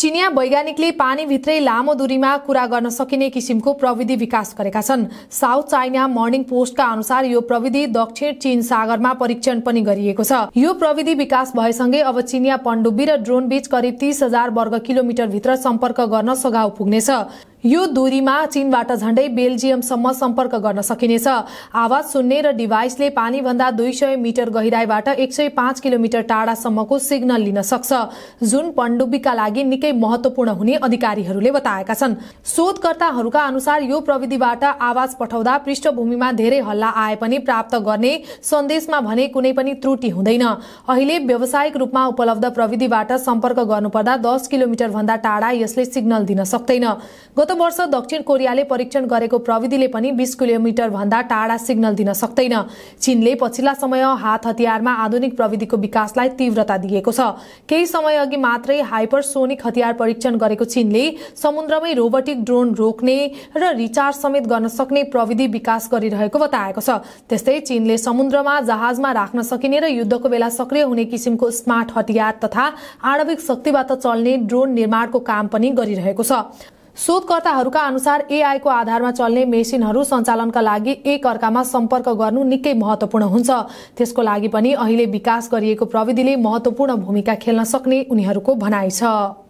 चिनिया वैज्ञानिकले पानीभित्रै लामो दूरीमा कुरा गर्न सकिने किसिमको प्रविधि विकास गरेका छन् साउथ चाइना मर्निङ पोस्टका अनुसार यो प्रविधि दक्षिण चीन सागरमा परीक्षण पनि गरिएको छ यो प्रविधि विकास भएसँगै अब चिनिया पण्डुब्बी र ड्रोन बीच करिब तीस हजार वर्ग किलोमिटरभित्र सम्पर्क गर्न सघाउ पुग्नेछ यो दूरीमा चीनबाट झण्डै बेल्जियमसम्म सम्पर्क गर्न सकिनेछ आवाज सुन्ने र डिभाइसले पानीभन्दा दुई सय मिटर गहिराईबाट एक सय पाँच किलोमिटर टाढासम्मको सिग्नल लिन सक्छ जुन पण्डुब्बीका लागि निकै महत्वपूर्ण हुने अधिकारीहरूले बताएका छन् शोधकर्ताहरूका अनुसार यो प्रविधिबाट आवाज पठाउँदा पृष्ठभूमिमा धेरै हल्ला आए पनि प्राप्त गर्ने सन्देशमा भने कुनै पनि त्रुटि हुँदैन अहिले व्यावसायिक रूपमा उपलब्ध प्रविधिबाट सम्पर्क गर्नुपर्दा दस भन्दा टाढा यसले सिग्नल दिन सक्दैन गत वर्ष दक्षिण कोरियाले परीक्षण गरेको प्रविधिले पनि किलोमिटर भन्दा टाढा सिग्नल दिन सक्दैन चीनले पछिल्ला समय हात हतियारमा आधुनिक प्रविधिको विकासलाई तीव्रता दिएको छ केही समय अघि मात्रै हाइपरसोनिक हतियार परीक्षण गरेको चीनले समुद्रमै रोबोटिक ड्रोन रोक्ने र रिचार्ज समेत गर्न सक्ने प्रविधि विकास गरिरहेको बताएको छ त्यस्तै चीनले समुद्रमा जहाजमा राख्न सकिने र युद्धको बेला सक्रिय हुने किसिमको स्मार्ट हतियार तथा आणविक शक्तिबाट चल्ने ड्रोन निर्माणको काम पनि गरिरहेको छ शोधकर्ताहरूका अनुसार एआईको आधारमा चल्ने मेसिनहरू सञ्चालनका लागि एक अर्कामा सम्पर्क गर्नु निकै महत्वपूर्ण हुन्छ त्यसको लागि पनि अहिले विकास गरिएको प्रविधिले महत्वपूर्ण भूमिका खेल्न सक्ने उनीहरूको भनाइ छ